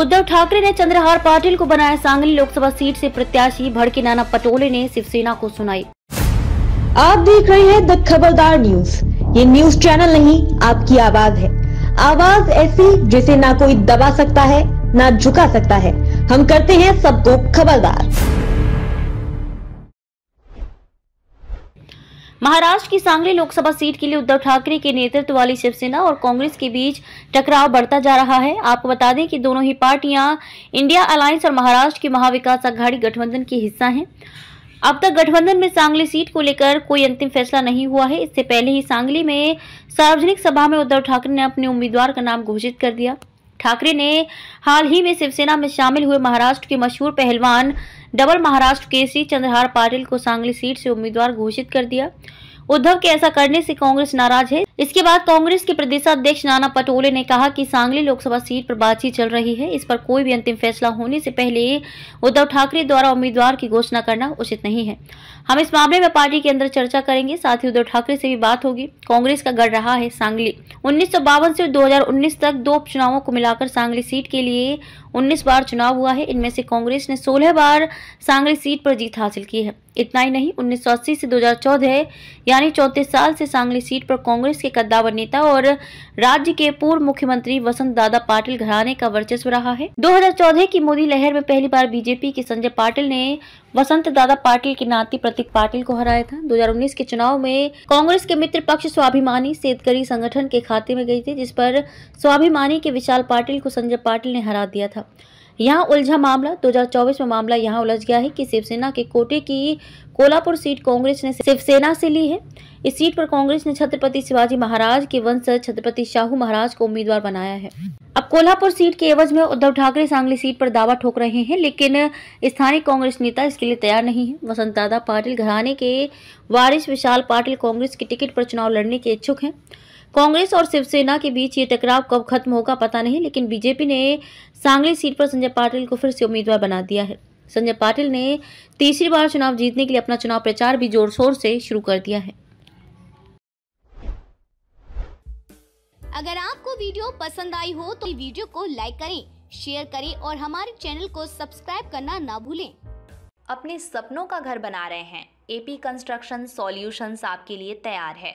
उद्धव ठाकरे ने चंद्रहार पाटिल को बनाया सांगली लोकसभा सीट से प्रत्याशी भड़के नाना पटोले ने शिवसेना को सुनाई आप देख रहे हैं द खबरदार न्यूज ये न्यूज चैनल नहीं आपकी आवाज है आवाज ऐसी जिसे ना कोई दबा सकता है ना झुका सकता है हम करते हैं सबको खबरदार महाराष्ट्र की सांगली लोकसभा सीट के लिए उद्धव ठाकरे के नेतृत्व वाली शिवसेना और कांग्रेस के बीच टकराव बढ़ता जा रहा है आपको बता दें कि दोनों ही पार्टियां इंडिया अलायंस और महाराष्ट्र की महाविकास अघाड़ी गठबंधन के हिस्सा हैं अब तक गठबंधन में सांगली सीट को लेकर कोई अंतिम फैसला नहीं हुआ है इससे पहले ही सांगली में सार्वजनिक सभा में उद्धव ठाकरे ने अपने उम्मीदवार का नाम घोषित कर दिया ठाकरे ने हाल ही में शिवसेना में शामिल हुए महाराष्ट्र के मशहूर पहलवान डबल महाराष्ट्र के सी चंद्रहार पाटिल को सांगली सीट से उम्मीदवार घोषित कर दिया उद्धव के ऐसा करने से कांग्रेस नाराज है इसके बाद कांग्रेस के प्रदेशाध्यक्ष नाना पटोले ने कहा कि सांगली लोकसभा सीट पर बातचीत चल रही है इस पर कोई भी अंतिम फैसला होने से पहले उद्धव ठाकरे द्वारा उम्मीदवार की घोषणा करना उचित नहीं है हम इस मामले में पार्टी के अंदर चर्चा करेंगे साथ ही उद्धव ठाकरे से भी बात होगी कांग्रेस का गढ़ रहा है सांगली उन्नीस से दो तक दो उपचुनावों को मिलाकर सांगली सीट के लिए उन्नीस बार चुनाव हुआ है इनमें से कांग्रेस ने सोलह बार सांगली सीट पर जीत हासिल की है इतना ही नहीं उन्नीस से 2014 यानी चौतीस साल से सांगली सीट पर कांग्रेस के कद्दावर नेता और राज्य के पूर्व मुख्यमंत्री वसंत दादा पाटिल घराने का वर्चस्व रहा है 2014 की मोदी लहर में पहली बार बीजेपी के संजय पाटिल ने वसंत दादा पाटिल के नाती प्रतीक पाटिल को हराया था 2019 के चुनाव में कांग्रेस के मित्र पक्ष स्वाभिमानी सेतकरी संगठन के खाते में गयी थी जिस पर स्वाभिमानी के विशाल पाटिल को संजय पाटिल ने हरा दिया था यहां उलझा मामला 2024 में मामला यहां उलझ गया है कि शिवसेना के कोटे की कोल्हापुर सीट कांग्रेस ने शिवसेना से ली है इस सीट पर कांग्रेस ने छत्रपति शिवाजी महाराज के वंशज छत्रपति शाहू महाराज को उम्मीदवार बनाया है अब कोल्हापुर सीट के एवज में उद्धव ठाकरे सांगली सीट पर दावा ठोक रहे हैं लेकिन स्थानीय कांग्रेस नेता इसके लिए तैयार नहीं है वसंत दादा पाटिल घराने के वारिस विशाल पाटिल कांग्रेस की टिकट पर चुनाव लड़ने के इच्छुक हैं कांग्रेस और शिवसेना के बीच ये टकराव कब खत्म होगा पता नहीं लेकिन बीजेपी ने सांगली सीट पर संजय पाटिल को फिर से उम्मीदवार बना दिया है संजय पाटिल ने तीसरी बार चुनाव जीतने के लिए अपना चुनाव प्रचार भी जोर शोर से शुरू कर दिया है अगर आपको वीडियो पसंद आई हो तो वीडियो को लाइक करें शेयर करें और हमारे चैनल को सब्सक्राइब करना ना भूलें अपने सपनों का घर बना रहे हैं एपी कंस्ट्रक्शन सॉल्यूशंस आपके लिए तैयार है